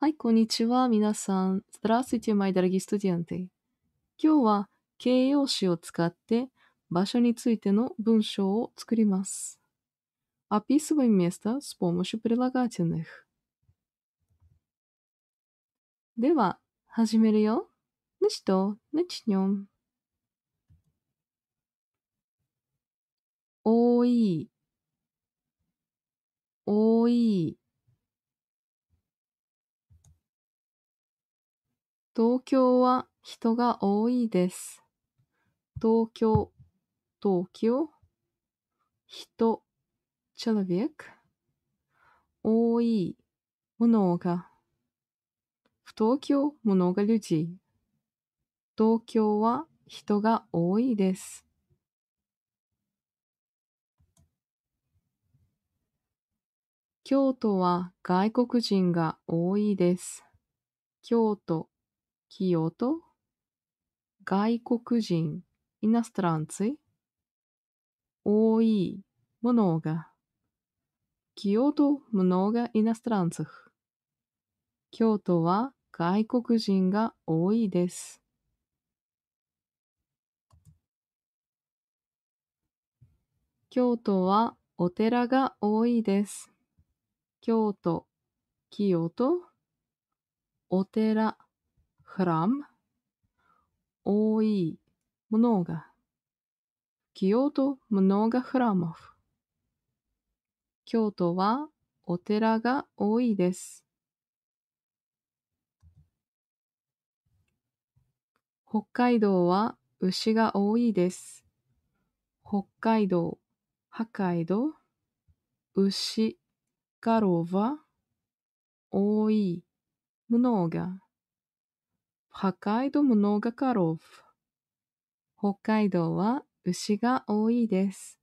はい、こんにちは、みなさん。スラスティマイダラギスタディアンテ。今日は形容詞を使って場所についての文章を作ります。описываем место с помощью п р и では、始めるよ。ぬしと、ぬちにょん。多い。多い。東京は人が多いです。東京、東京、人、человек、多い、ものが。г о в т о к и людей。東京は人が多いです。京都は外国人が多いです。京都企業と外国人、イナストランツ、多い、много 京都 много и н о с 京都は外国人が多いです。京都はお寺が多いです。京都、清とお寺。храм 多い много много храмов 京都はお寺が多いです。北海道は牛が多いです。北海道、北海道、牛、ガロは、多い、много。北海道北海道は牛が多いです。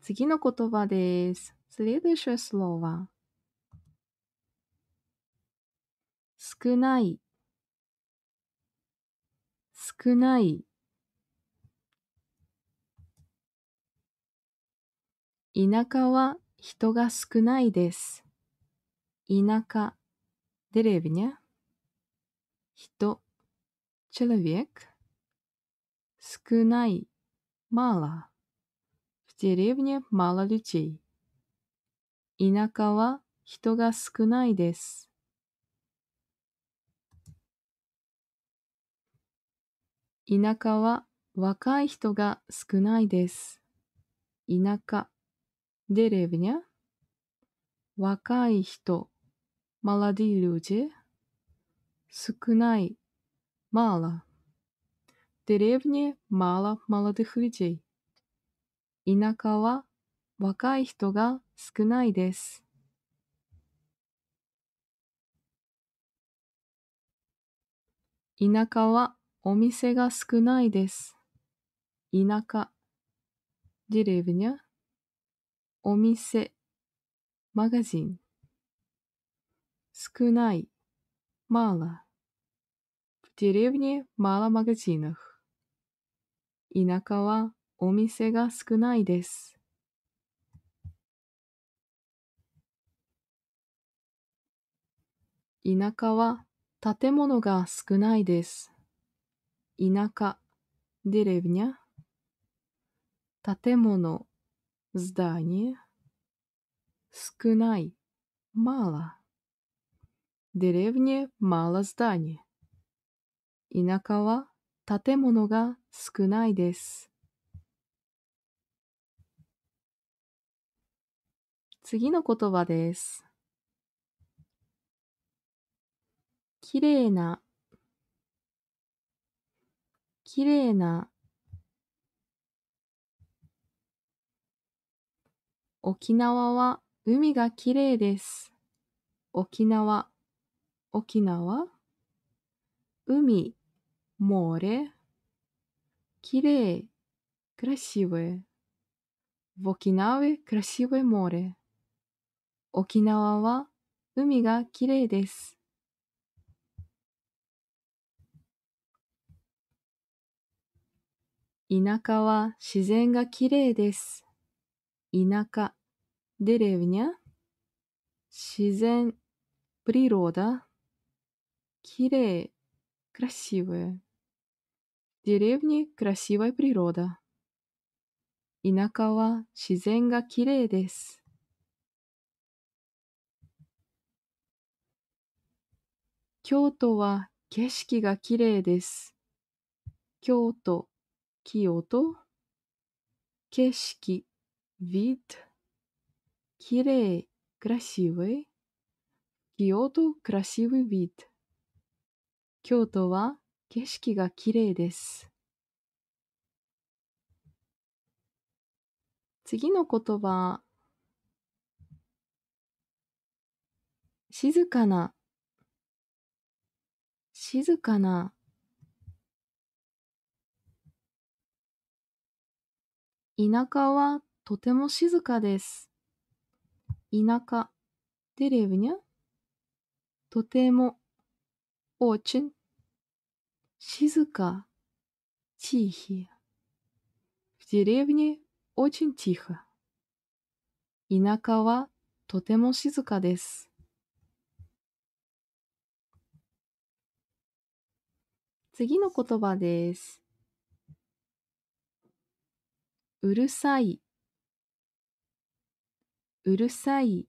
次の言葉です。Следующее слово. 少ない、少ない。田舎は人が少ないです。田舎 д レ р ニャ、人チェルビエク、少ないマーラ、フ в レ е ニャ、マーラルチ。л о 田舎は人が少ないです。田舎は若い人が少ないです。田舎、デレブニャ若い人 молодые люди, скунай, мало. Деревне мало молодых людей. 田舎は若い人が少ないです。田舎はお店が少ないです。田舎、ディレブニャ、お店、マガジン。少ないマーラ。В деревне мало магазинов. 田舎はお店が少ないです。田舎は建物が少ないです。田舎、デレヴニャ。建物、здание。少ない、мало。деревне мало зданий. 田舎は建物が少ないです。次の言葉です。きれいな、きれいな。沖縄は海がきれいです。沖縄。沖縄海モーレきれいクラシ с 沖縄 о クラシ к и н 沖縄は海がきれいです田舎は自然がきれいです。田舎、デレブニャ、自然、プリローダ、Кирее – красивые. Деревни – красивая природа. Инакава – ва шизен га кирее десу. Кёто ва кешки га кирее десу. Кёто – киото. Кешки – вид. Кирее – красивый. Киото – красивый вид. 京都は景色がきれいです。次の言葉、静かな、静かな。田舎はとても静かです。田舎、テレビにゃとても、おちん。静かち и ひ。и е В ぶにお е в н е о 田舎はとても静かです。次の言葉です。うるさい、うるさい。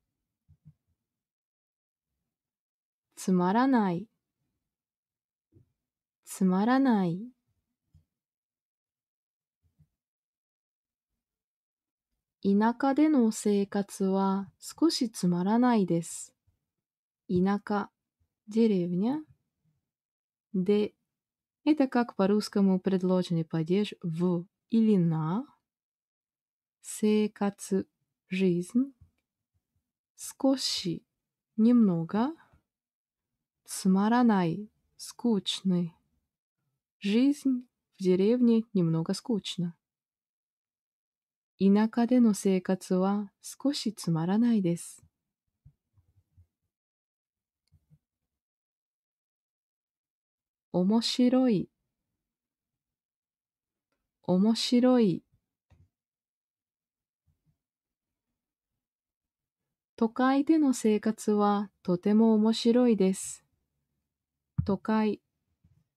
つまらないつまらないいなかでの生活は少しつまらないです。田舎、デレヴニャ、で、えたかくパルスカムプレドロネパディジュ、ヴ、イリナ、生活、ジーズン、少し、немного、つまらないスコーチ н ы й Жизнь в деревне н е м 田舎での生活は少しつまらないです。面白い面白い都会での生活はとても面白いです。Токай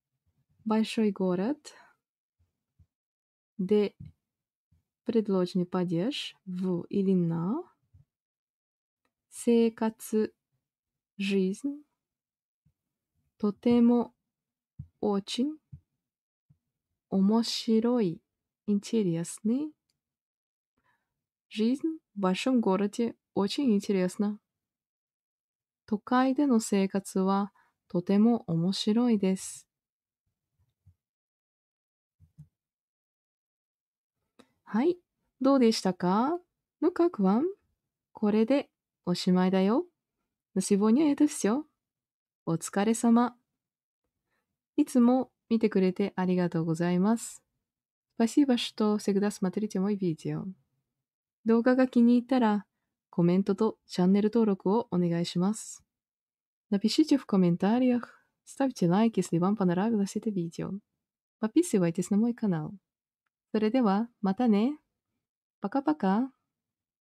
– большой город, где предложный падеж в или на, жизнь, Тотемо – очень, Омоширой – интересный, Жизнь в большом городе очень интересна. 都会での生活はとても面白いです。はい、どうでしたかぬかくわんこれでおしまいだよ。なしぼにゃえですよ。お疲れ様。いつも見てくれてありがとうございます。с シ а с と б о что в с テ г д い с м о 動画が気に入ったら、コメントとチャンネル登録をお願いします。Напишите в комментариях, ставьте лайк, если вам понравилось это видео. Подписывайтесь на мой канал. Средева, матане! Пока-пока!